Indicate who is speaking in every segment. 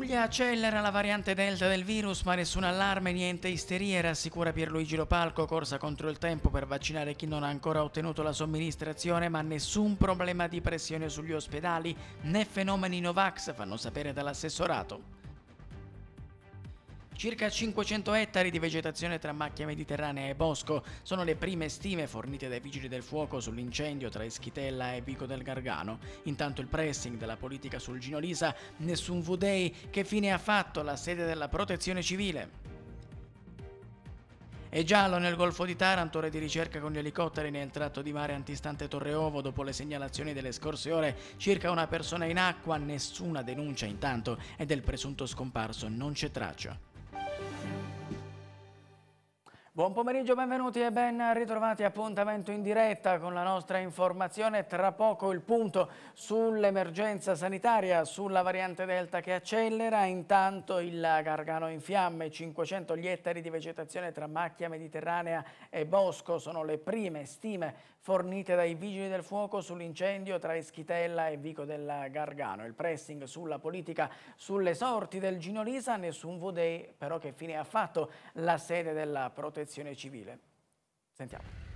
Speaker 1: Puglia accelera la variante delta del virus, ma nessun allarme, niente isterie, rassicura Pierluigi Lopalco, corsa contro il tempo per vaccinare chi non ha ancora ottenuto la somministrazione, ma nessun problema di pressione sugli ospedali né fenomeni Novax, fanno sapere dall'assessorato. Circa 500 ettari di vegetazione tra macchia mediterranea e bosco sono le prime stime fornite dai vigili del fuoco sull'incendio tra Ischitella e Vico del Gargano. Intanto il pressing della politica sul Ginolisa, nessun V-Day, che fine ha fatto la sede della protezione civile? È giallo nel Golfo di Taranto, ore di ricerca con gli elicotteri nel tratto di mare antistante Torreovo dopo le segnalazioni delle scorse ore, circa una persona in acqua, nessuna denuncia intanto e del presunto scomparso non c'è traccia. Buon pomeriggio, benvenuti e ben ritrovati. Appuntamento in diretta con la nostra informazione. Tra poco il punto sull'emergenza sanitaria, sulla variante Delta che accelera. Intanto il Gargano in fiamme, 500 gli ettari di vegetazione tra macchia mediterranea e bosco. Sono le prime stime fornite dai Vigili del Fuoco sull'incendio tra Eschitella e Vico del Gargano. Il pressing sulla politica sulle sorti del Ginolisa, nessun Vodei però che fine ha fatto la sede della protezione civile. Sentiamo.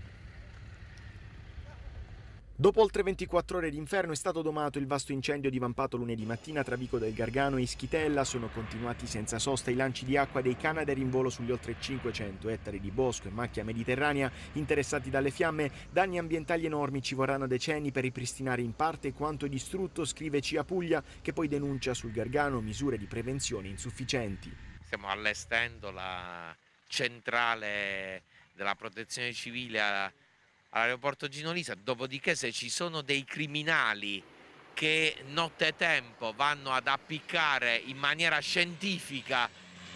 Speaker 2: Dopo oltre 24 ore d'inferno è stato domato il vasto incendio divampato lunedì mattina tra Vico del Gargano e Ischitella. Sono continuati senza sosta i lanci di acqua dei Canadair in volo sugli oltre 500 ettari di bosco e macchia mediterranea interessati dalle fiamme. Danni ambientali enormi ci vorranno decenni per ripristinare in parte quanto distrutto, scrive Cia Puglia, che poi denuncia sul Gargano misure di prevenzione insufficienti.
Speaker 3: Stiamo allestendo la centrale della protezione civile all'aeroporto Gino Lisa, dopodiché se ci sono dei criminali che nottetempo vanno ad appiccare in maniera scientifica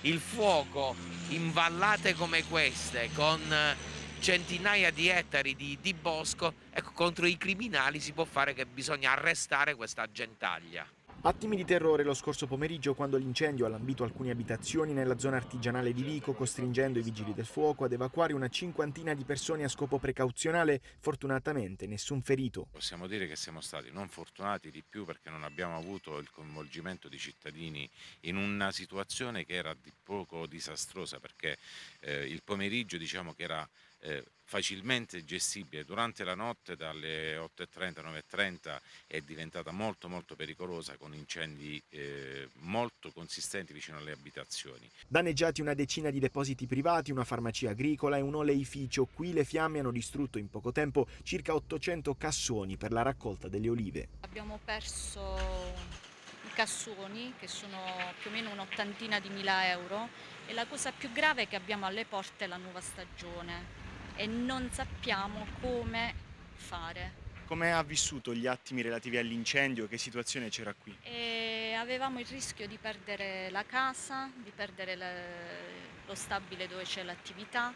Speaker 3: il fuoco in vallate come queste, con eh, centinaia di ettari di, di bosco, ecco, contro i criminali si può fare che bisogna arrestare questa gentaglia.
Speaker 2: Attimi di terrore lo scorso pomeriggio quando l'incendio ha lambito alcune abitazioni nella zona artigianale di Vico, costringendo i vigili del fuoco ad evacuare una cinquantina di persone a scopo precauzionale, fortunatamente nessun ferito.
Speaker 3: Possiamo dire che siamo stati non fortunati di più perché non abbiamo avuto il coinvolgimento di cittadini in una situazione che era di poco disastrosa perché eh, il pomeriggio diciamo che era eh, facilmente gestibile durante la notte dalle 8.30 9.30 è diventata molto molto pericolosa con incendi eh, molto consistenti vicino alle abitazioni.
Speaker 2: Danneggiati una decina di depositi privati, una farmacia agricola e un oleificio. Qui le fiamme hanno distrutto in poco tempo circa 800 cassoni per la raccolta delle olive.
Speaker 4: Abbiamo perso i cassoni che sono più o meno un'ottantina di mila euro e la cosa più grave è che abbiamo alle porte la nuova stagione e non sappiamo come fare.
Speaker 2: Come ha vissuto gli attimi relativi all'incendio? Che situazione c'era qui?
Speaker 4: E avevamo il rischio di perdere la casa, di perdere la, lo stabile dove c'è l'attività,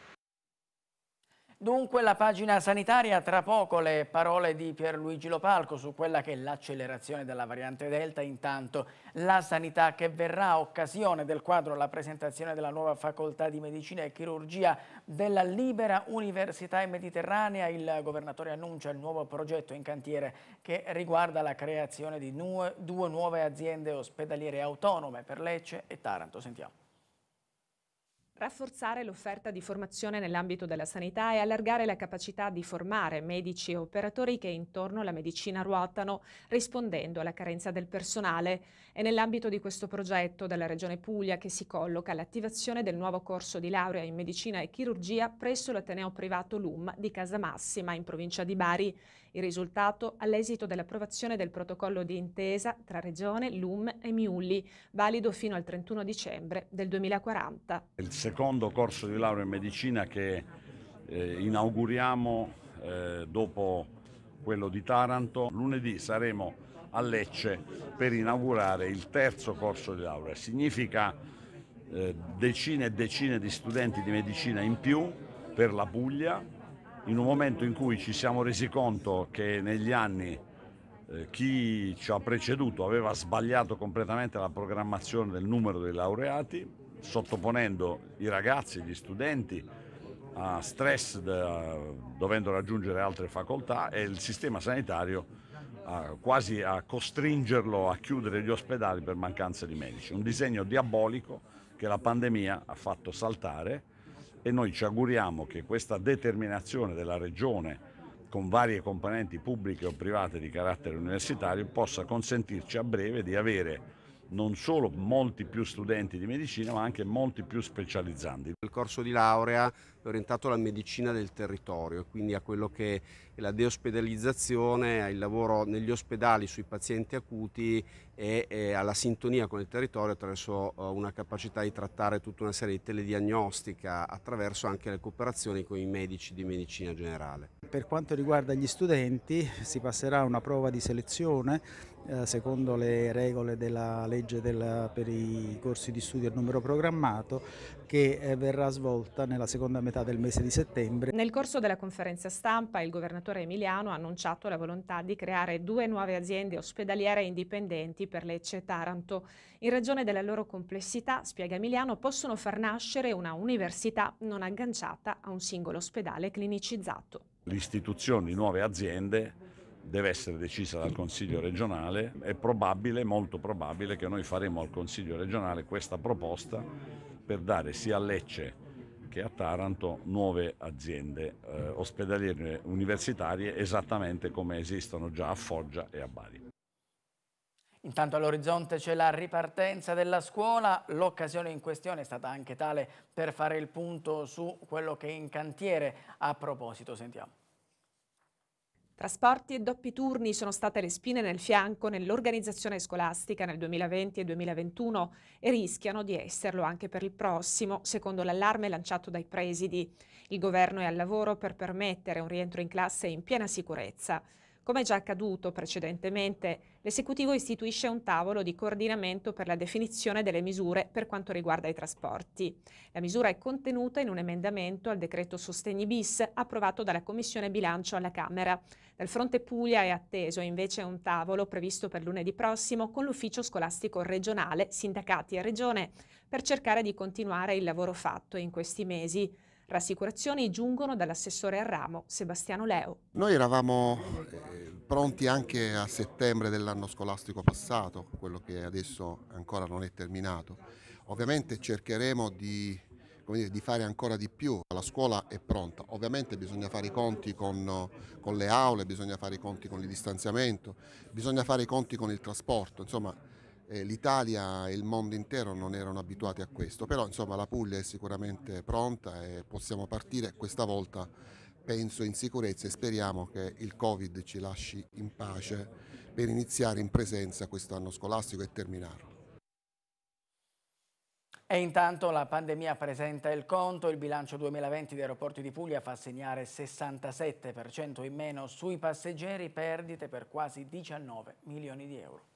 Speaker 1: Dunque la pagina sanitaria, tra poco le parole di Pierluigi Lopalco su quella che è l'accelerazione della variante Delta, intanto la sanità che verrà occasione del quadro alla presentazione della nuova facoltà di medicina e chirurgia della Libera Università Mediterranea, il governatore annuncia il nuovo progetto in cantiere che riguarda la creazione di due nuove aziende ospedaliere autonome per Lecce e Taranto. Sentiamo
Speaker 4: rafforzare l'offerta di formazione nell'ambito della sanità e allargare la capacità di formare medici e operatori che intorno alla medicina ruotano rispondendo alla carenza del personale. È nell'ambito di questo progetto della Regione Puglia che si colloca l'attivazione del nuovo corso di laurea in medicina e chirurgia presso l'Ateneo privato LUM di Casamassima in provincia di Bari. Il risultato all'esito dell'approvazione del protocollo di intesa tra Regione, LUM e Miulli, valido fino al 31 dicembre del 2040.
Speaker 5: Il secondo corso di laurea in medicina che eh, inauguriamo eh, dopo quello di Taranto. Lunedì saremo a Lecce per inaugurare il terzo corso di laurea. Significa eh, decine e decine di studenti di medicina in più per la Puglia, in un momento in cui ci siamo resi conto che negli anni eh, chi ci ha preceduto aveva sbagliato completamente la programmazione del numero dei laureati, sottoponendo i ragazzi, gli studenti, a stress da, dovendo raggiungere altre facoltà e il sistema sanitario a, quasi a costringerlo a chiudere gli ospedali per mancanza di medici. Un disegno diabolico che la pandemia ha fatto saltare e noi ci auguriamo che questa determinazione della Regione con varie componenti pubbliche o private di carattere universitario possa consentirci a breve di avere non solo molti più studenti di medicina ma anche molti più specializzanti. Il corso di laurea è orientato alla medicina del territorio, quindi a quello che è la deospedalizzazione, al lavoro negli ospedali sui pazienti acuti e, e alla sintonia con il territorio attraverso uh, una capacità di trattare tutta una serie di telediagnostica attraverso anche le cooperazioni con i medici di medicina generale.
Speaker 2: Per quanto riguarda gli studenti si passerà a una prova di selezione eh, secondo le regole della legge della, per i corsi di studio a numero programmato che eh, verrà svolta nella seconda metà del mese di settembre. Nel
Speaker 4: corso della conferenza stampa il governatore Emiliano ha annunciato la volontà di creare due nuove aziende ospedaliere indipendenti progetti per Lecce e Taranto. In ragione della loro complessità, spiega Emiliano, possono far nascere una università non agganciata a un singolo ospedale clinicizzato.
Speaker 5: L'istituzione di nuove aziende deve essere decisa dal Consiglio regionale, è probabile, molto probabile che noi faremo al Consiglio regionale questa proposta per dare sia a Lecce che a Taranto nuove aziende eh, ospedaliere universitarie esattamente come esistono già a Foggia e a Bari.
Speaker 1: Intanto all'orizzonte c'è la ripartenza della scuola, l'occasione in questione è stata anche tale per fare il punto su quello che è in cantiere. A proposito, sentiamo.
Speaker 4: Trasporti e doppi turni sono state le spine nel fianco nell'organizzazione scolastica nel 2020 e 2021 e rischiano di esserlo anche per il prossimo, secondo l'allarme lanciato dai presidi. Il governo è al lavoro per permettere un rientro in classe in piena sicurezza. Come già accaduto precedentemente, l'Esecutivo istituisce un tavolo di coordinamento per la definizione delle misure per quanto riguarda i trasporti. La misura è contenuta in un emendamento al decreto Sostegni bis approvato dalla Commissione Bilancio alla Camera. Dal fronte Puglia è atteso invece un tavolo previsto per lunedì prossimo con l'ufficio scolastico regionale, sindacati e regione per cercare di continuare il lavoro fatto in questi mesi. Rassicurazioni giungono dall'assessore a ramo Sebastiano Leo.
Speaker 5: Noi eravamo eh, pronti anche a settembre dell'anno scolastico passato, quello che adesso ancora non è terminato. Ovviamente cercheremo di, dire, di fare ancora di più, la scuola è pronta, ovviamente bisogna fare i conti con, con le aule, bisogna fare i conti con il distanziamento, bisogna fare i conti con il trasporto, insomma eh, l'Italia e il mondo intero non erano abituati a questo, però insomma la Puglia è sicuramente pronta e possiamo partire questa volta penso in sicurezza e speriamo che il Covid ci lasci in pace per iniziare in presenza questo anno scolastico e terminarlo.
Speaker 1: E intanto la pandemia presenta il conto, il bilancio 2020 di Aeroporti di Puglia fa segnare 67% in meno sui passeggeri, perdite per quasi 19 milioni di euro.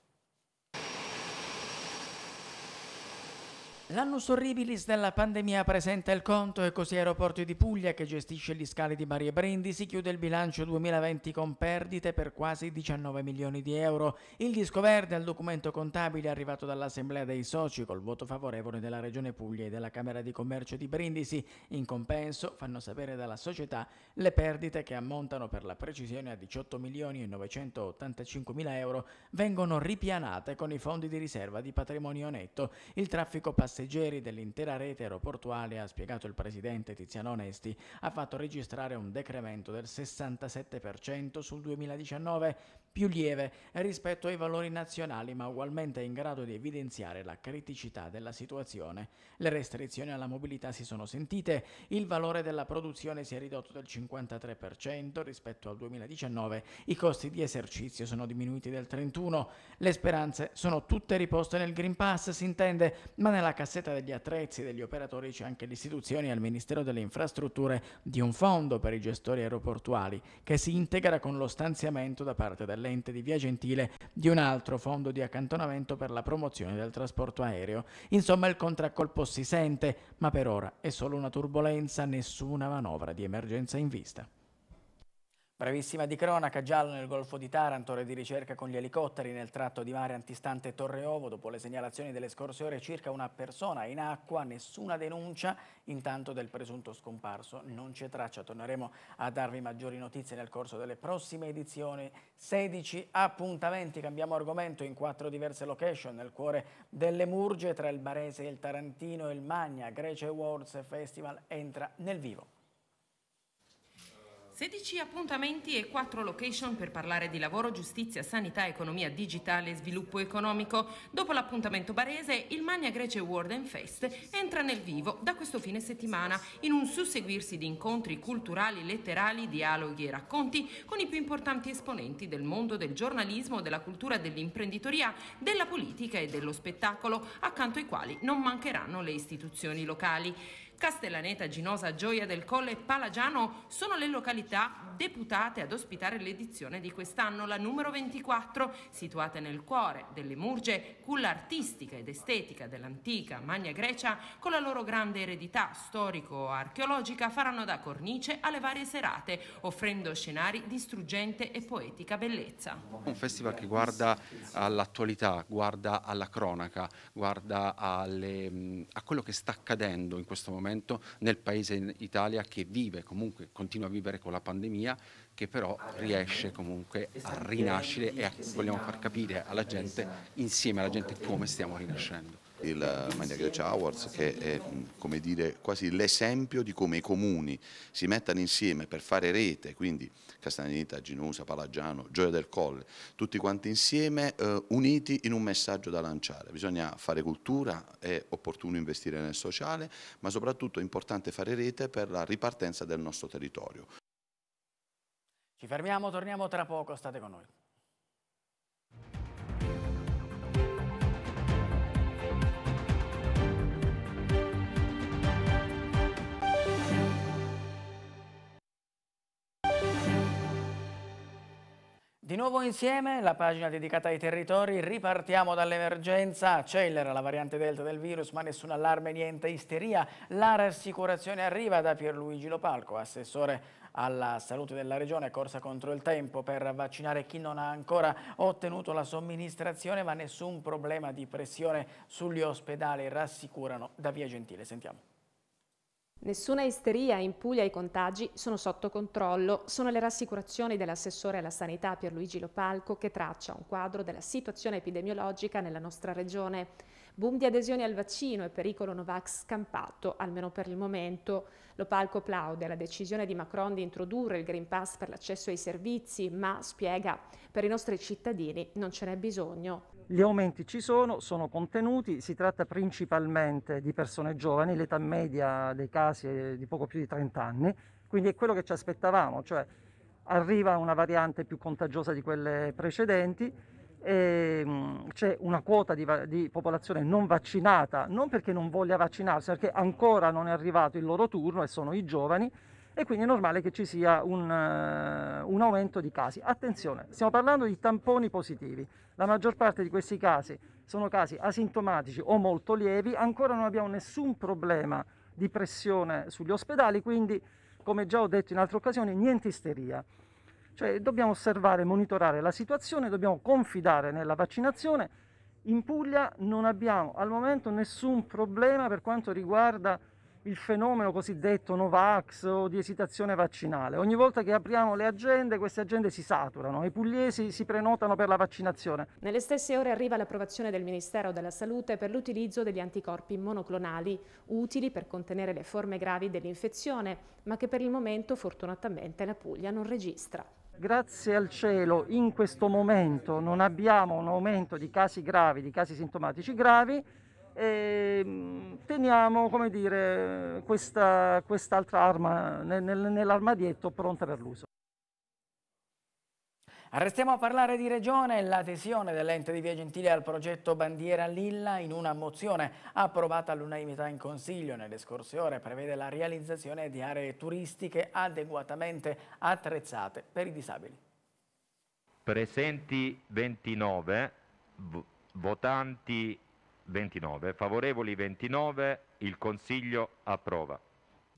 Speaker 1: L'annus horribilis della pandemia presenta il conto e così Aeroporti di Puglia, che gestisce gli scali di Marie Brindisi, chiude il bilancio 2020 con perdite per quasi 19 milioni di euro. Il disco verde al documento contabile arrivato dall'Assemblea dei Soci col voto favorevole della Regione Puglia e della Camera di Commercio di Brindisi. In compenso fanno sapere dalla società le perdite che ammontano per la precisione a 18 milioni e 985 mila euro vengono ripianate con i fondi di riserva di patrimonio netto. Il traffico passato passeggeri dell'intera rete aeroportuale, ha spiegato il presidente Tiziano Onesti, ha fatto registrare un decremento del 67% sul 2019 più lieve rispetto ai valori nazionali ma ugualmente in grado di evidenziare la criticità della situazione. Le restrizioni alla mobilità si sono sentite, il valore della produzione si è ridotto del 53% rispetto al 2019, i costi di esercizio sono diminuiti del 31%, le speranze sono tutte riposte nel Green Pass, si intende, ma nella cassetta degli attrezzi degli operatori c'è anche l'istituzione al Ministero delle Infrastrutture di un fondo per i gestori aeroportuali che si integra con lo stanziamento da parte delle dell'ente di Via Gentile di un altro fondo di accantonamento per la promozione del trasporto aereo. Insomma il contraccolpo si sente, ma per ora è solo una turbolenza, nessuna manovra di emergenza in vista. Brevissima di cronaca, giallo nel Golfo di Taranto, re di ricerca con gli elicotteri nel tratto di mare antistante Torre Ovo. Dopo le segnalazioni delle scorse ore, circa una persona in acqua, nessuna denuncia. Intanto del presunto scomparso non c'è traccia. Torneremo a darvi maggiori notizie nel corso delle prossime edizioni. 16 appuntamenti, cambiamo argomento in quattro diverse location nel cuore delle Murge tra il Barese, il Tarantino e il Magna. Grecia Awards Festival entra nel vivo.
Speaker 6: 16 appuntamenti e 4 location per parlare di lavoro, giustizia, sanità, economia digitale e sviluppo economico. Dopo l'appuntamento barese, il Magna Grece World Fest entra nel vivo da questo fine settimana in un susseguirsi di incontri culturali, letterali, dialoghi e racconti con i più importanti esponenti del mondo del giornalismo, della cultura, dell'imprenditoria, della politica e dello spettacolo, accanto ai quali non mancheranno le istituzioni locali. Castellaneta, Ginosa, Gioia del Colle e Palagiano sono le località deputate ad ospitare l'edizione di quest'anno, la numero 24, situate nel cuore delle Murge, culla artistica ed estetica dell'antica Magna Grecia, con la loro grande eredità storico-archeologica faranno da cornice alle varie serate, offrendo scenari di struggente e poetica bellezza. Un festival che guarda
Speaker 3: all'attualità, guarda alla cronaca, guarda alle, mm, a quello che sta accadendo in questo momento momento nel paese in Italia che vive comunque, continua a vivere con la pandemia, che però ah, riesce comunque a rinascere e a, vogliamo far capire alla gente, esatto. insieme alla gente, come stiamo rinascendo
Speaker 5: il Magna Grecia Awards che è dire, quasi l'esempio di come i comuni si mettano insieme per fare rete, quindi Castanita, Ginusa, Palagiano, Gioia del Colle, tutti quanti insieme eh, uniti in un messaggio da lanciare. Bisogna fare cultura, è opportuno investire nel sociale, ma soprattutto è importante fare rete per la ripartenza del nostro territorio.
Speaker 1: Ci fermiamo, torniamo tra poco, state con noi. Di nuovo insieme, la pagina dedicata ai territori, ripartiamo dall'emergenza, accelera la variante delta del virus ma nessun allarme, niente isteria, la rassicurazione arriva da Pierluigi Lopalco, assessore alla salute della regione, corsa contro il tempo per vaccinare chi non ha ancora ottenuto la somministrazione ma nessun problema di pressione sugli ospedali, rassicurano da Via Gentile, sentiamo.
Speaker 4: Nessuna isteria in Puglia i contagi sono sotto controllo. Sono le rassicurazioni dell'assessore alla sanità Pierluigi Lopalco che traccia un quadro della situazione epidemiologica nella nostra regione. Boom di adesioni al vaccino e pericolo Novax scampato, almeno per il momento. Lopalco plaude la decisione di Macron di introdurre il Green Pass per l'accesso ai servizi, ma spiega per i nostri cittadini non ce n'è bisogno.
Speaker 7: Gli aumenti ci sono, sono contenuti, si tratta principalmente di persone giovani, l'età media dei casi è di poco più di 30 anni, quindi è quello che ci aspettavamo, cioè arriva una variante più contagiosa di quelle precedenti, ehm, c'è una quota di, di, popolazione non vaccinata, non perché non voglia vaccinarsi, perché ancora non è arrivato il loro turno e sono i giovani, e quindi è normale che ci sia un, uh, un, aumento di casi. Attenzione, stiamo parlando di tamponi positivi, la maggior parte di questi casi sono casi asintomatici o molto lievi, ancora non abbiamo nessun problema di pressione sugli ospedali, quindi come già ho detto in altre occasioni, niente isteria. Cioè dobbiamo osservare e monitorare la situazione, dobbiamo confidare nella vaccinazione. In Puglia non abbiamo al momento nessun problema per quanto riguarda il fenomeno cosiddetto Novax o di esitazione vaccinale. Ogni volta che apriamo le agende, queste agende si saturano, i pugliesi si prenotano per la vaccinazione.
Speaker 4: Nelle stesse ore arriva l'approvazione del Ministero della Salute per l'utilizzo degli anticorpi monoclonali, utili per contenere le forme gravi dell'infezione, ma che per il momento fortunatamente la Puglia non registra.
Speaker 7: Grazie al cielo in questo momento non abbiamo un aumento di casi gravi, di casi sintomatici gravi, e ehm, teniamo come dire, questa, quest'altra arma nel, nell'armadietto pronta per l'uso.
Speaker 1: Restiamo a parlare di Regione. L'adesione dell'ente di Via Gentile al progetto Bandiera Lilla in una mozione approvata all'unanimità in Consiglio nelle scorse ore prevede la realizzazione di aree turistiche adeguatamente attrezzate per i disabili.
Speaker 5: Presenti 29, votanti 29, favorevoli 29, il Consiglio approva.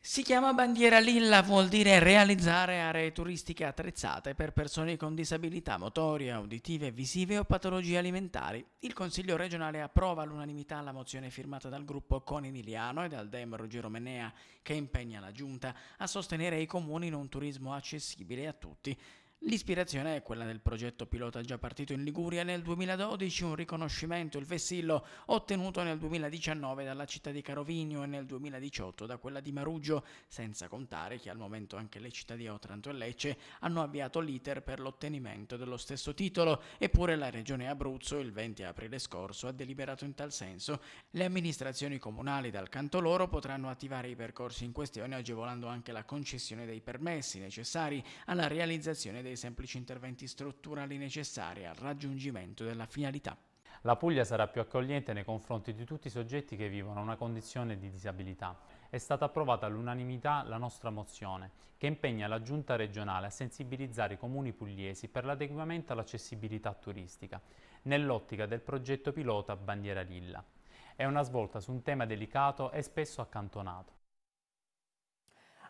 Speaker 1: Si chiama bandiera lilla, vuol dire realizzare aree turistiche attrezzate per persone con disabilità motorie, uditive, visive o patologie alimentari. Il Consiglio regionale approva all'unanimità la mozione firmata dal gruppo Conimiliano e dal Dem Ruggero Menea che impegna la Giunta a sostenere i comuni in un turismo accessibile a tutti L'ispirazione è quella del progetto pilota già partito in Liguria nel 2012, un riconoscimento, il vessillo, ottenuto nel 2019 dalla città di Carovigno e nel 2018 da quella di Maruggio, senza contare che al momento anche le città di Otranto e Lecce hanno avviato l'iter per l'ottenimento dello stesso titolo, eppure la regione Abruzzo il 20 aprile scorso ha deliberato in tal senso. Le amministrazioni comunali dal canto loro potranno attivare i percorsi in questione agevolando anche la concessione dei permessi necessari alla realizzazione dei dei semplici interventi strutturali necessari al raggiungimento della
Speaker 7: finalità. La Puglia sarà più accogliente nei confronti di tutti i soggetti che vivono una condizione di disabilità. È stata approvata all'unanimità la nostra mozione, che impegna la Giunta regionale a sensibilizzare i comuni pugliesi per l'adeguamento all'accessibilità turistica, nell'ottica del progetto pilota Bandiera Lilla. È una svolta su un tema delicato e spesso accantonato.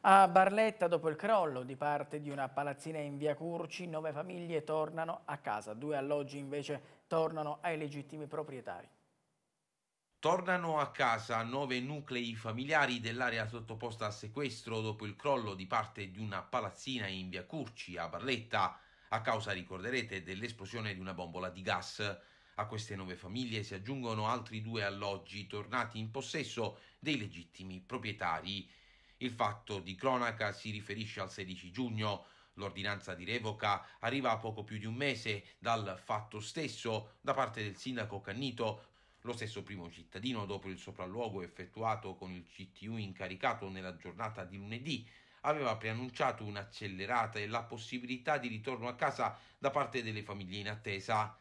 Speaker 1: A Barletta, dopo il crollo di parte di una palazzina in via Curci, nove famiglie tornano a casa, due alloggi invece tornano ai legittimi proprietari.
Speaker 3: Tornano a casa nove nuclei familiari dell'area sottoposta a sequestro dopo il crollo di parte di una palazzina in via Curci a Barletta, a causa, ricorderete, dell'esplosione di una bombola di gas. A queste nove famiglie si aggiungono altri due alloggi tornati in possesso dei legittimi proprietari. Il fatto di cronaca si riferisce al 16 giugno. L'ordinanza di revoca arriva a poco più di un mese dal fatto stesso da parte del sindaco Cannito, lo stesso primo cittadino, dopo il sopralluogo effettuato con il CTU incaricato nella giornata di lunedì, aveva preannunciato un'accelerata e la possibilità di ritorno a casa da parte delle famiglie in attesa.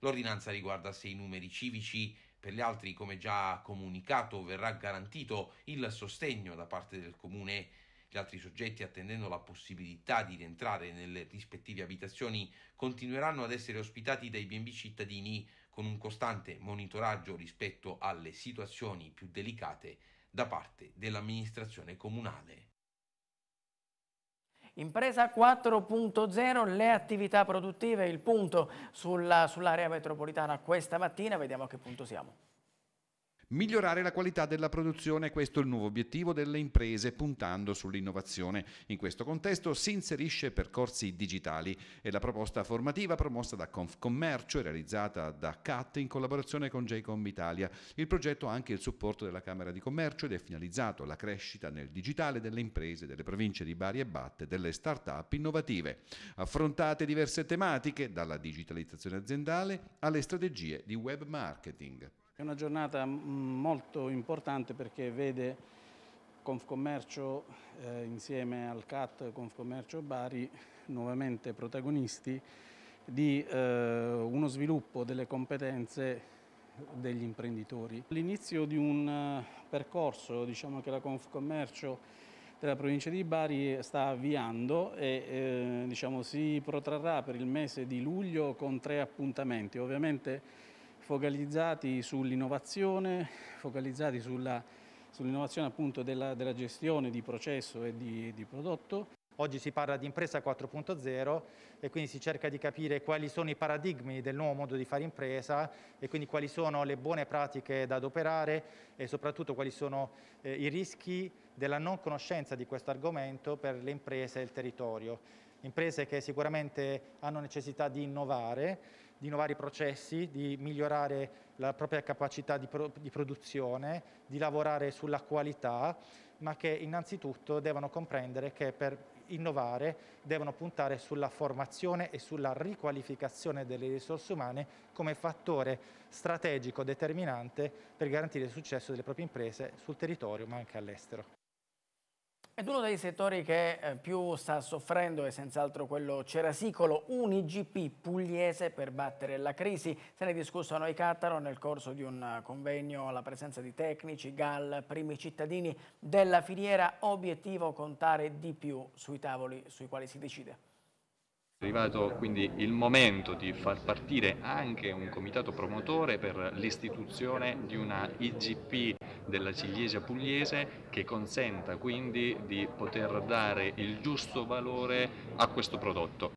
Speaker 3: L'ordinanza riguarda sei numeri civici per gli altri, come già comunicato, verrà garantito il sostegno da parte del comune gli altri soggetti, attendendo la possibilità di rientrare nelle rispettive abitazioni, continueranno ad essere ospitati dai BB cittadini con un costante monitoraggio rispetto alle situazioni più delicate da
Speaker 1: parte dell'amministrazione comunale. Impresa 4.0, le attività produttive, il punto sull'area sull metropolitana questa mattina, vediamo a che punto siamo.
Speaker 5: Migliorare la qualità della produzione, questo è il nuovo obiettivo delle imprese puntando sull'innovazione. In questo contesto si inserisce percorsi digitali e la proposta formativa promossa da Confcommercio e realizzata da CAT in collaborazione con Jcom Italia. Il progetto ha anche il supporto della Camera di Commercio ed è finalizzato alla crescita nel digitale delle imprese delle province di Bari e Batte delle start-up innovative. Affrontate diverse tematiche, dalla digitalizzazione aziendale alle strategie di web marketing.
Speaker 7: È una giornata mm, molto importante perché vede Confcommercio eh, insieme al CAT Confcommercio Bari nuovamente protagonisti di eh, uno sviluppo delle competenze degli imprenditori. L'inizio di un eh, percorso diciamo, che la Confcommercio della provincia di Bari sta avviando e eh, diciamo, si protrarrà per il mese di luglio con tre appuntamenti. Ovviamente focalizzati sull'innovazione, focalizzati sull'innovazione sull della, della, gestione di processo e di, di prodotto. Oggi si parla di impresa 4.0 e quindi si cerca di capire quali sono i paradigmi del nuovo modo di fare impresa e quindi quali sono le buone pratiche da adoperare e soprattutto quali sono eh, i rischi della non conoscenza di questo argomento per le imprese e il territorio. Imprese che sicuramente hanno necessità di innovare di innovare i processi, di migliorare la propria capacità di, pro di produzione, di lavorare sulla qualità, ma che innanzitutto devono comprendere che per innovare devono puntare sulla formazione e sulla riqualificazione delle risorse umane come fattore strategico determinante per garantire il successo delle proprie imprese sul territorio ma anche all'estero.
Speaker 1: Ed uno dei settori che eh, più sta soffrendo è senz'altro quello cerasicolo, un IGP pugliese per battere la crisi. Se ne discusso a noi Cattaro nel corso di un eh, convegno alla presenza di tecnici, GAL, primi cittadini della filiera, obiettivo contare di più sui tavoli sui quali si decide.
Speaker 5: È arrivato quindi il momento di far partire anche un comitato promotore per l'istituzione di una IGP della ciliegia pugliese che consenta quindi di poter dare il giusto valore a questo prodotto.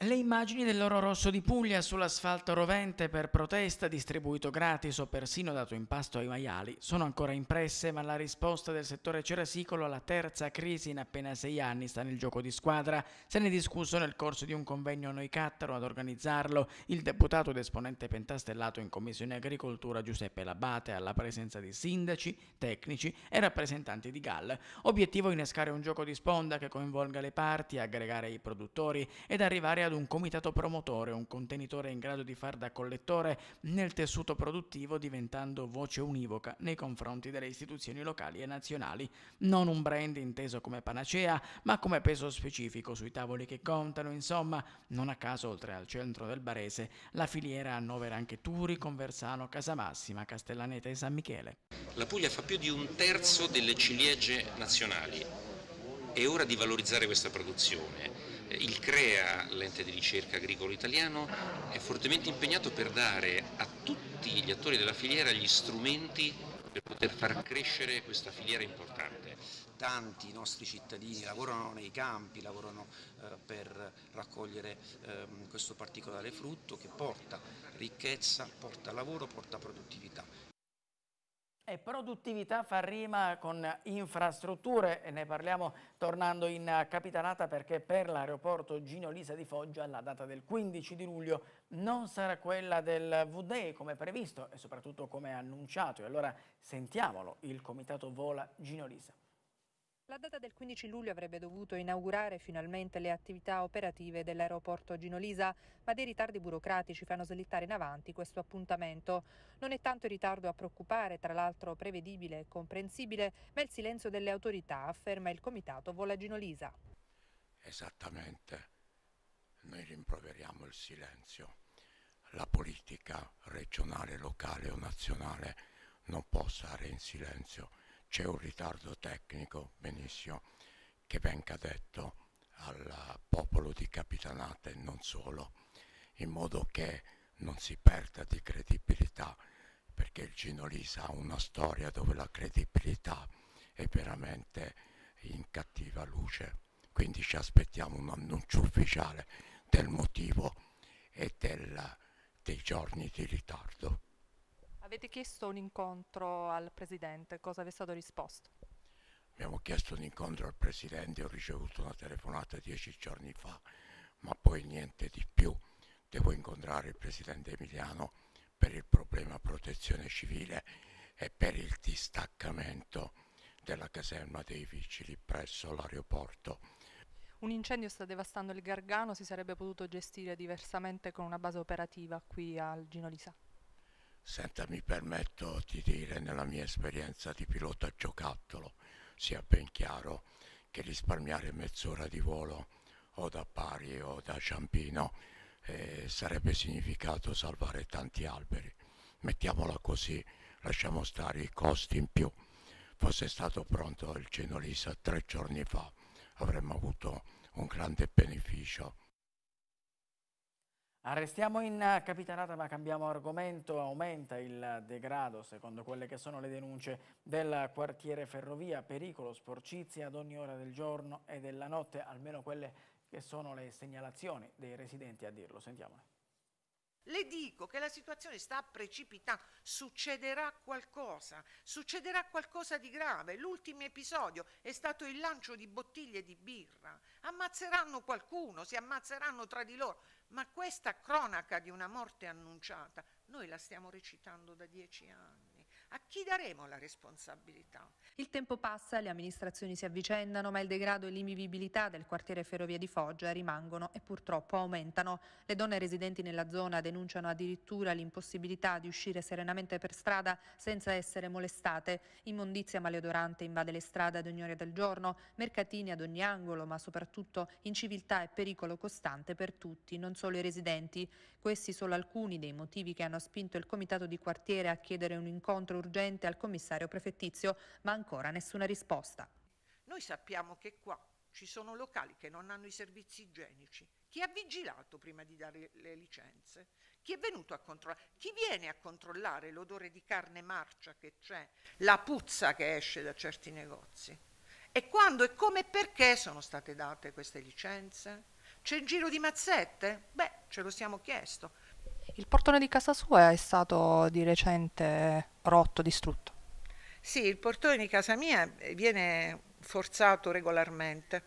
Speaker 1: Le immagini dell'oro rosso di Puglia sull'asfalto rovente per protesta, distribuito gratis o persino dato in pasto ai maiali, sono ancora impresse, ma la risposta del settore cerasicolo alla terza crisi in appena sei anni sta nel gioco di squadra. Se ne è discusso nel corso di un convegno a Noi Cattaro ad organizzarlo il deputato ed esponente pentastellato in Commissione Agricoltura Giuseppe Labate, alla presenza di sindaci, tecnici e rappresentanti di GAL. Obiettivo innescare un gioco di sponda che coinvolga le parti, aggregare i produttori ed arrivare a ad un comitato promotore, un contenitore in grado di far da collettore nel tessuto produttivo diventando voce univoca nei confronti delle istituzioni locali e nazionali, non un brand inteso come panacea, ma come peso specifico sui tavoli che contano, insomma, non a caso oltre al centro del Barese, la filiera annovera anche Turi, Conversano, Casamassima, Castellaneta e San Michele.
Speaker 3: La Puglia fa più di un terzo delle ciliegie nazionali. È ora di valorizzare questa produzione il CREA, l'ente di ricerca agricolo italiano, è fortemente impegnato per dare a tutti gli attori della filiera gli strumenti per poter far crescere questa filiera
Speaker 7: importante. Tanti nostri cittadini lavorano nei campi, lavorano eh, per raccogliere eh, questo particolare frutto che porta ricchezza, porta lavoro, porta produttività.
Speaker 1: E produttività fa rima con infrastrutture e ne parliamo tornando in Capitanata perché per l'aeroporto Gino Lisa di Foggia la data del 15 di luglio non sarà quella del V-Day come previsto e soprattutto come annunciato. E allora sentiamolo, il comitato vola Gino Lisa.
Speaker 8: La data del 15 luglio avrebbe dovuto inaugurare finalmente le attività operative dell'aeroporto Ginolisa, ma dei ritardi burocratici fanno slittare in avanti questo appuntamento. Non è tanto il ritardo a preoccupare, tra l'altro prevedibile e comprensibile, ma il silenzio delle autorità, afferma il comitato Vola Ginolisa.
Speaker 9: Esattamente, noi rimproveriamo il silenzio. La politica regionale, locale o nazionale non può stare in silenzio c'è un ritardo tecnico, benissimo, che venga detto al popolo di Capitanate e non solo, in modo che non si perda di credibilità, perché il Ginolisa ha una storia dove la credibilità è veramente in cattiva luce. Quindi ci aspettiamo un annuncio ufficiale del motivo e del, dei giorni di ritardo.
Speaker 8: Avete chiesto un incontro al Presidente, cosa vi è stato risposto?
Speaker 9: Abbiamo chiesto un incontro al Presidente, ho ricevuto una telefonata dieci giorni fa, ma poi niente di più. Devo incontrare il Presidente Emiliano per il problema protezione civile e per il distaccamento della caserma dei vigili presso l'aeroporto.
Speaker 8: Un incendio sta devastando il Gargano, si sarebbe potuto gestire diversamente con una base operativa qui al Ginolisa.
Speaker 9: Senta, mi permetto di dire, nella mia esperienza di pilota giocattolo, sia ben chiaro che risparmiare mezz'ora di volo o da Pari o da Ciampino eh, sarebbe significato salvare tanti alberi. Mettiamola così, lasciamo stare i costi in più. Fosse stato pronto il Genolisa tre giorni fa, avremmo avuto un grande beneficio
Speaker 1: Arrestiamo in Capitanata ma cambiamo argomento, aumenta il degrado secondo quelle che sono le denunce del quartiere Ferrovia, pericolo, sporcizia ad ogni ora del giorno e della notte, almeno quelle che sono le segnalazioni dei residenti a dirlo, sentiamole.
Speaker 10: Le dico che la situazione sta a precipitare, succederà qualcosa, succederà qualcosa di grave. L'ultimo episodio è stato il lancio di bottiglie di birra. Ammazzeranno qualcuno, si ammazzeranno tra di loro. Ma questa cronaca di una morte annunciata, noi la stiamo recitando da dieci anni. A chi daremo la responsabilità?
Speaker 8: Il tempo passa, le amministrazioni si avvicendano, ma il degrado e l'invivibilità del quartiere Ferrovia di Foggia rimangono e purtroppo aumentano. Le donne residenti nella zona denunciano addirittura l'impossibilità di uscire serenamente per strada senza essere molestate. Immondizia maleodorante invade le strade ad ogni ora del giorno, mercatini ad ogni angolo, ma soprattutto inciviltà e pericolo costante per tutti, non solo i residenti. Questi sono alcuni dei motivi che hanno spinto il comitato di quartiere a chiedere un incontro urgente al commissario prefettizio, ma ancora nessuna risposta.
Speaker 10: Noi sappiamo che qua ci sono locali che non hanno i servizi igienici. Chi ha vigilato prima di dare le licenze? Chi è venuto a controllare? Chi viene a controllare l'odore di carne marcia che c'è, la puzza che esce da certi negozi? E quando e come e perché sono state date queste licenze? C'è il giro di mazzette? Beh, ce lo siamo chiesto.
Speaker 8: Il portone di casa sua è stato di recente rotto, distrutto.
Speaker 10: Sì, il portone di casa mia viene forzato regolarmente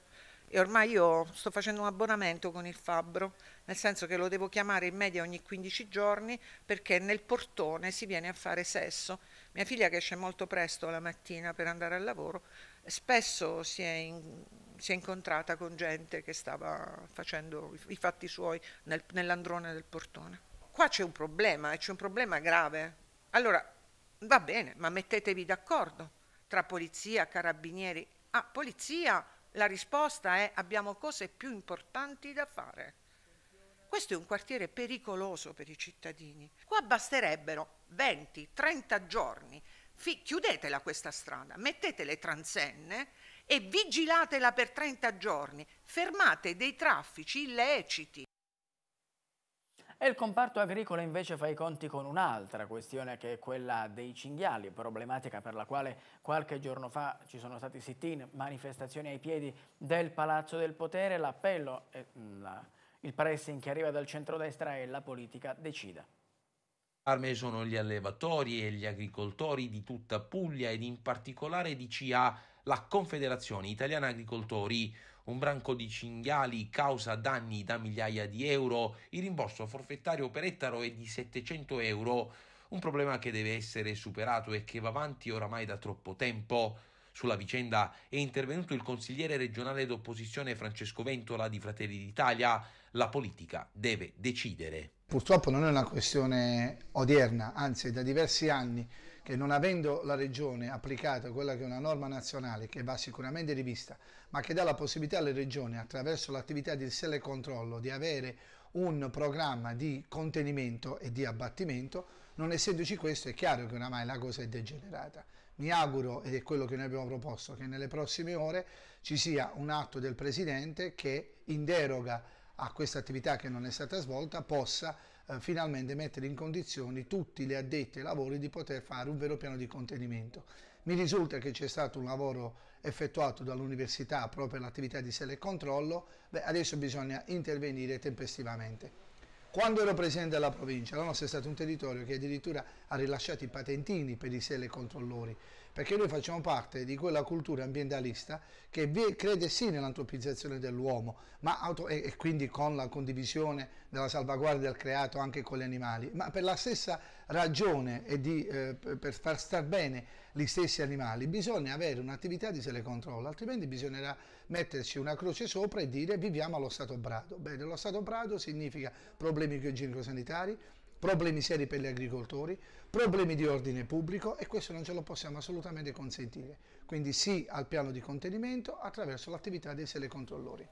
Speaker 10: e ormai io sto facendo un abbonamento con il fabbro, nel senso che lo devo chiamare in media ogni 15 giorni perché nel portone si viene a fare sesso. Mia figlia che esce molto presto la mattina per andare al lavoro, spesso si è, in, si è incontrata con gente che stava facendo i, fatti suoi nel, nell'androne del portone qua c'è un problema e c'è un problema grave. Allora va bene, ma mettetevi d'accordo tra polizia, carabinieri. Ah, polizia, la risposta è abbiamo cose più importanti da fare. Questo è un quartiere pericoloso per i cittadini. Qua basterebbero 20, 30 giorni. Fi- chiudetela questa strada, mettete le transenne e vigilatela per 30 giorni. Fermate dei traffici illeciti.
Speaker 1: E il comparto agricolo invece fa i conti con un'altra questione che è quella dei cinghiali, problematica per la quale qualche giorno fa ci sono stati sit-in, manifestazioni ai piedi del Palazzo del Potere, l'appello, mm, il pressing che arriva dal centrodestra è la politica decida.
Speaker 3: Arme sono gli allevatori e gli agricoltori di tutta Puglia ed in particolare di CA, la Confederazione Italiana Agricoltori, un branco di cinghiali causa danni da migliaia di euro, il rimborso forfettario per ettaro è di 700 euro, un problema che deve essere superato e che va avanti oramai da troppo tempo. Sulla vicenda è intervenuto il consigliere regionale d'opposizione Francesco Ventola di Fratelli d'Italia. La politica deve decidere.
Speaker 11: Purtroppo non è una questione odierna, anzi da diversi anni che non avendo la Regione applicato quella che è una norma nazionale che va sicuramente rivista, ma che dà la possibilità alle Regioni attraverso l'attività di selecontrollo di avere un programma di contenimento e di abbattimento, non essendoci questo è chiaro che oramai la cosa è degenerata. Mi auguro, ed è quello che noi abbiamo proposto, che nelle prossime ore ci sia un atto del Presidente che in deroga a questa attività che non è stata svolta possa eh, finalmente mettere in condizioni tutti gli addetti ai lavori di poter fare un vero piano di contenimento. Mi risulta che c'è stato un lavoro effettuato dall'università proprio per l'attività di sele e controllo, Beh, adesso bisogna intervenire tempestivamente. Quando ero presidente della provincia, la nostra è stato un territorio che addirittura ha rilasciato i patentini per i sele controllori, perché noi facciamo parte di quella cultura ambientalista che crede sì nell'antropizzazione dell'uomo e, quindi con la condivisione della salvaguardia del creato anche con gli animali, ma per la stessa ragione e di, eh, per far star bene gli stessi animali bisogna avere un'attività di telecontrollo, altrimenti bisognerà metterci una croce sopra e dire viviamo allo stato brado. Bene, lo stato brado significa problemi igienico-sanitari, problemi seri per gli agricoltori, problemi di ordine pubblico e questo non ce lo possiamo assolutamente consentire. Quindi sì al piano di contenimento attraverso l'attività dei selecontrollori.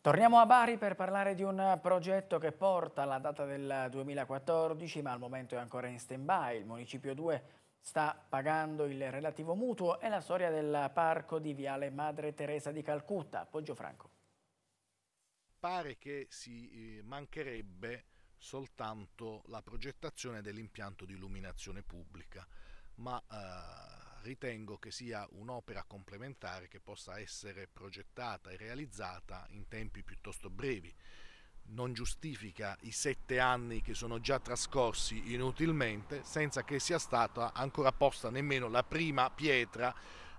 Speaker 1: Torniamo a Bari per parlare di un progetto che porta alla data del 2014 ma al momento è ancora in stand-by. Il Municipio 2 sta pagando il relativo mutuo e la storia del parco di Viale Madre Teresa di Calcutta. Poggio Franco.
Speaker 12: Pare che si eh, mancherebbe soltanto la progettazione dell'impianto di illuminazione pubblica, ma eh, ritengo che sia un'opera complementare che possa essere progettata e realizzata in tempi piuttosto brevi. Non giustifica i sette anni che sono già trascorsi inutilmente senza che sia stata ancora posta nemmeno la prima pietra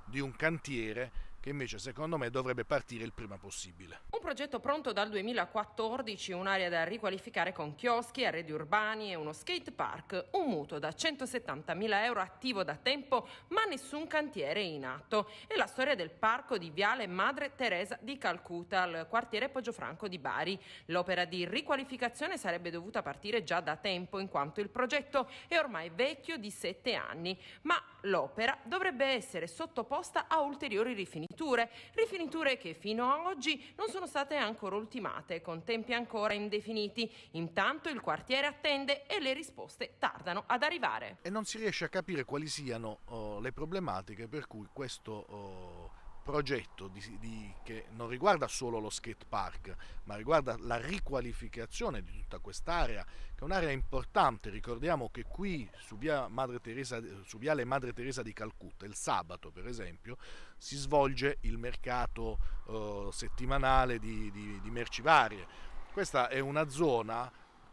Speaker 12: di un cantiere che invece secondo me dovrebbe partire il prima possibile.
Speaker 6: Un progetto pronto dal 2014, un'area da riqualificare con chioschi, arredi urbani e uno skate park, un mutuo da 170.000 euro attivo da tempo ma nessun cantiere in atto. È la storia del parco di Viale Madre Teresa di Calcutta, al quartiere Poggiofranco di Bari. L'opera di riqualificazione sarebbe dovuta partire già da tempo in quanto il progetto è ormai vecchio di sette anni, ma l'opera dovrebbe essere sottoposta a ulteriori rifinizioni rifiniture, rifiniture che fino a oggi non sono state ancora ultimate, con tempi ancora indefiniti. Intanto il quartiere attende e le risposte tardano ad arrivare.
Speaker 12: E non si riesce a capire quali siano oh, le problematiche per cui questo... Oh progetto di, di, che non riguarda solo lo skate park, ma riguarda la riqualificazione di tutta quest'area, che è un'area importante. Ricordiamo che qui su, via Madre Teresa, su Viale Madre Teresa di Calcutta, il sabato per esempio, si svolge il mercato eh, settimanale di, di, di merci varie. Questa è una zona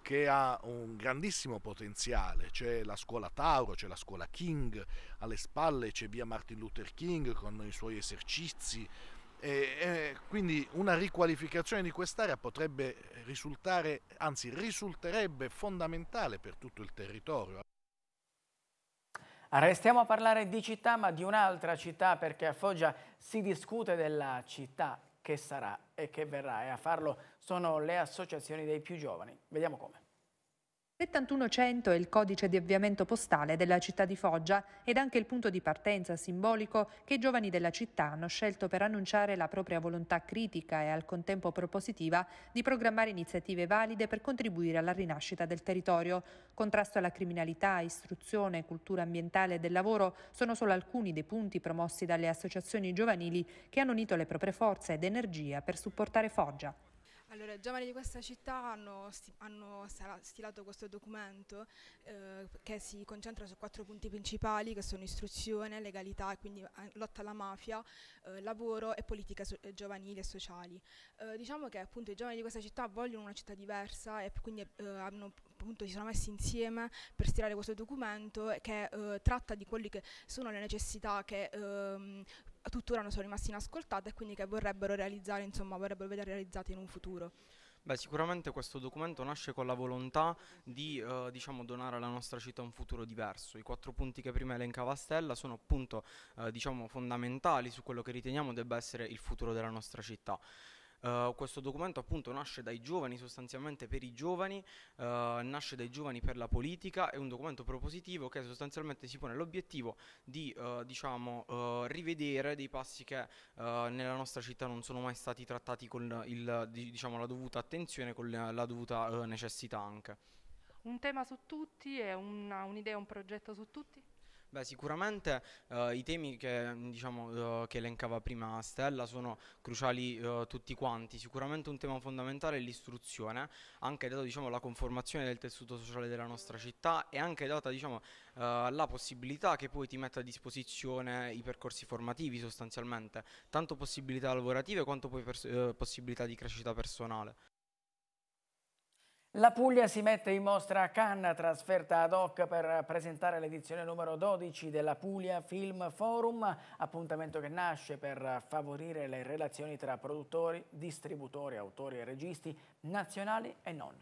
Speaker 12: che ha un grandissimo potenziale, c'è la scuola Tauro, c'è la scuola King, alle spalle c'è via Martin Luther King con i suoi esercizi, e, e quindi una riqualificazione di quest'area potrebbe risultare, anzi risulterebbe fondamentale per tutto il
Speaker 1: territorio. Restiamo a parlare di città, ma di un'altra città, perché a Foggia si discute della città che sarà e che verrà e a farlo sono le associazioni dei più giovani. Vediamo come.
Speaker 8: 7100 è il codice di avviamento postale della città di Foggia ed anche il punto di partenza simbolico che i giovani della città hanno scelto per annunciare la propria volontà critica e al contempo propositiva di programmare iniziative valide per contribuire alla rinascita del territorio. Contrasto alla criminalità, istruzione, cultura ambientale e del lavoro sono solo alcuni dei punti promossi dalle associazioni giovanili che hanno unito le proprie forze ed energia per supportare Foggia. Allora, i giovani di questa città hanno, hanno stilato questo documento eh, che si concentra su quattro punti principali che sono istruzione, legalità e quindi eh, lotta alla mafia, eh, lavoro e politiche so eh, giovanili e sociali. Eh, diciamo che appunto i giovani di questa città vogliono una città diversa e quindi eh, hanno, appunto, si sono messi insieme per stilare questo documento che tratta di quelle che sono le necessità che ehm, tuttora non sono rimasti inascoltate e quindi che vorrebbero realizzare, insomma, vorrebbero vedere realizzate in un futuro.
Speaker 13: Beh, sicuramente questo documento nasce con la volontà di eh, diciamo, donare alla nostra città un futuro diverso. I quattro punti che prima elencava Stella sono appunto eh, diciamo, fondamentali su quello che riteniamo debba essere il futuro della nostra città. Uh, questo documento appunto nasce dai giovani, sostanzialmente per i giovani, uh, nasce dai giovani per la politica, è un documento propositivo che sostanzialmente si pone l'obiettivo di uh, diciamo, rivedere dei passi che nella nostra città non sono mai stati trattati con il, diciamo, la dovuta attenzione, con la, la dovuta necessità anche.
Speaker 8: Un tema su tutti, è un'idea, un, un progetto su tutti?
Speaker 13: Beh, sicuramente eh, i temi che, diciamo, eh, che, elencava prima Stella sono cruciali eh, tutti quanti. Sicuramente un tema fondamentale è l'istruzione, anche data diciamo, la conformazione del tessuto sociale della nostra città e anche data diciamo, eh, la possibilità che poi ti metta a disposizione i percorsi formativi sostanzialmente, tanto possibilità lavorative quanto poi eh, possibilità di crescita personale.
Speaker 1: La Puglia si mette in mostra a Cannes, trasferta ad hoc per presentare l'edizione numero 12 della Puglia Film Forum, appuntamento che nasce per favorire le relazioni tra produttori, distributori, autori e registi nazionali e non.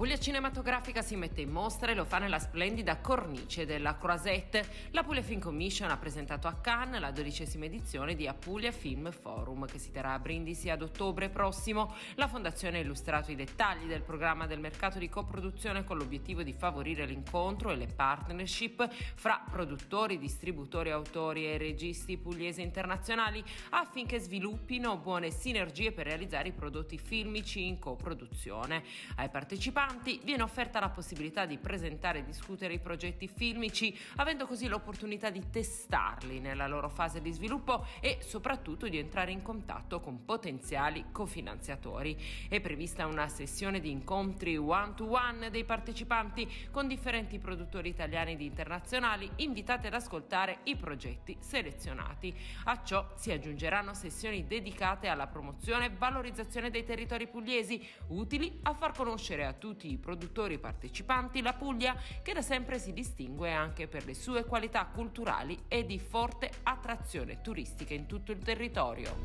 Speaker 6: Puglia cinematografica si mette in mostra e lo fa nella splendida cornice della Croisette. La Puglia Film Commission ha presentato a Cannes la dodicesima edizione di Apulia Film Forum che si terrà a Brindisi ad ottobre prossimo. La fondazione ha illustrato i dettagli del programma del mercato di coproduzione con l'obiettivo di favorire l'incontro e le partnership fra produttori, distributori, autori e registi pugliesi internazionali affinché sviluppino buone sinergie per realizzare i prodotti filmici in coproduzione. Ai partecipanti importanti, viene offerta la possibilità di presentare e discutere i progetti filmici, avendo così l'opportunità di testarli nella loro fase di sviluppo e soprattutto di entrare in contatto con potenziali cofinanziatori. È prevista una sessione di incontri one-to-one dei partecipanti con differenti produttori italiani ed internazionali invitati ad ascoltare i progetti selezionati. A ciò si aggiungeranno sessioni dedicate alla promozione e valorizzazione dei territori pugliesi, utili a far conoscere a tutti tutti i produttori partecipanti, la Puglia, che da sempre si distingue anche per le sue qualità culturali e di forte attrazione turistica in tutto il territorio.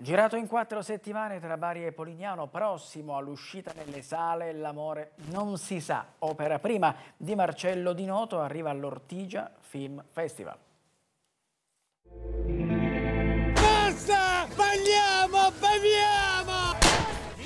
Speaker 1: Girato in quattro settimane tra Bari e Polignano, prossimo all'uscita nelle sale L'amore non si sa, opera prima di Marcello Di Noto, arriva all'Ortigia Film Festival.
Speaker 6: Xavier!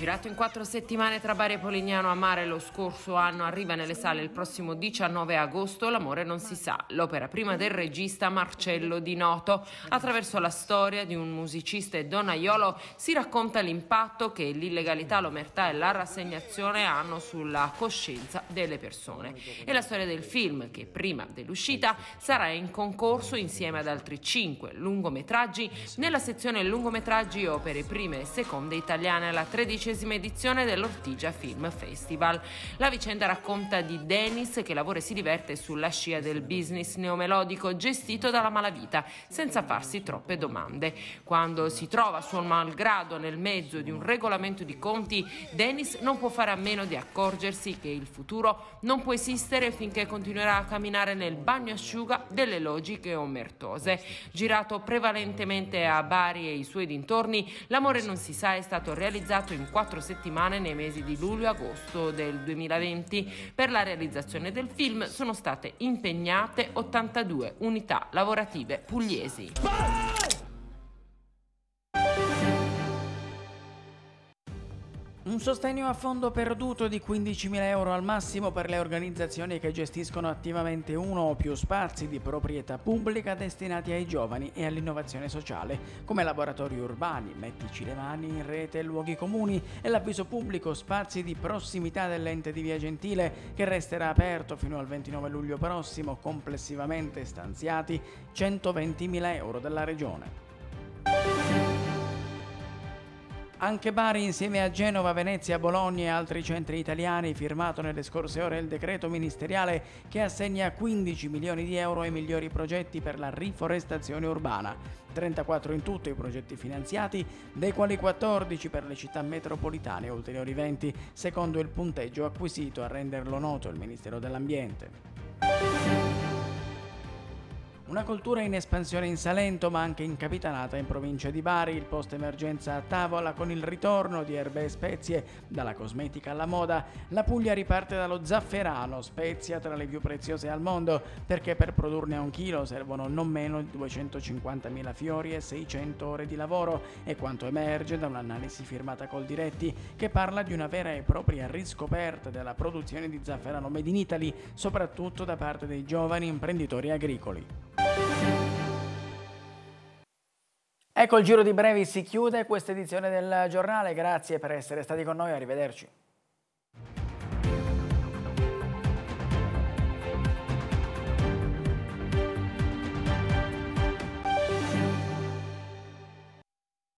Speaker 6: Girato in quattro settimane tra Bari e Polignano a mare lo scorso anno, arriva nelle sale il prossimo 19 agosto L'amore non si sa, l'opera prima del regista Marcello Di Noto. Attraverso la storia di un musicista e donnaiolo si racconta l'impatto che l'illegalità, l'omertà e la rassegnazione hanno sulla coscienza delle persone. È la storia del film che prima dell'uscita sarà in concorso insieme ad altri cinque lungometraggi nella sezione lungometraggi opere prime e seconde italiane alla 13 dodicesima edizione dell'Ortigia Film Festival. La vicenda racconta di Dennis che lavora e si diverte sulla scia del business neomelodico gestito dalla malavita, senza farsi troppe domande. Quando si trova suo malgrado nel mezzo di un regolamento di conti, Dennis non può fare a meno di accorgersi che il futuro non può esistere finché continuerà a camminare nel bagno asciuga delle logiche omertose. Girato prevalentemente a Bari e i suoi dintorni, l'amore non si sa è stato realizzato in quattro quattro settimane nei mesi di luglio e agosto del 2020. Per la realizzazione del film sono state impegnate 82 unità lavorative pugliesi.
Speaker 1: Un sostegno a fondo perduto di 15.000 euro al massimo per le organizzazioni che gestiscono attivamente uno o più spazi di proprietà pubblica destinati ai giovani e all'innovazione sociale, come laboratori urbani, mettici le mani in rete, luoghi comuni e l'avviso pubblico spazi di prossimità dell'ente di Via Gentile che resterà aperto fino al 29 luglio prossimo, complessivamente stanziati 120.000 euro della Regione. Anche Bari insieme a Genova, Venezia, Bologna e altri centri italiani firmato nelle scorse ore il decreto ministeriale che assegna 15 milioni di euro ai migliori progetti per la riforestazione urbana. 34 in tutto i progetti finanziati, dei quali 14 per le città metropolitane e ulteriori 20 secondo il punteggio acquisito a renderlo noto il Ministero dell'Ambiente. Una coltura in espansione in Salento ma anche in Capitanata in provincia di Bari, il post emergenza a tavola con il ritorno di erbe e spezie, dalla cosmetica alla moda, la Puglia riparte dallo zafferano, spezia tra le più preziose al mondo, perché per produrne un chilo servono non meno di 250.000 fiori e 600 ore di lavoro, è quanto emerge da un'analisi firmata col Diretti che parla di una vera e propria riscoperta della produzione di zafferano made in Italy, soprattutto da parte dei giovani imprenditori agricoli. Ecco il giro di brevi si chiude questa edizione del giornale, grazie per essere stati con noi, arrivederci.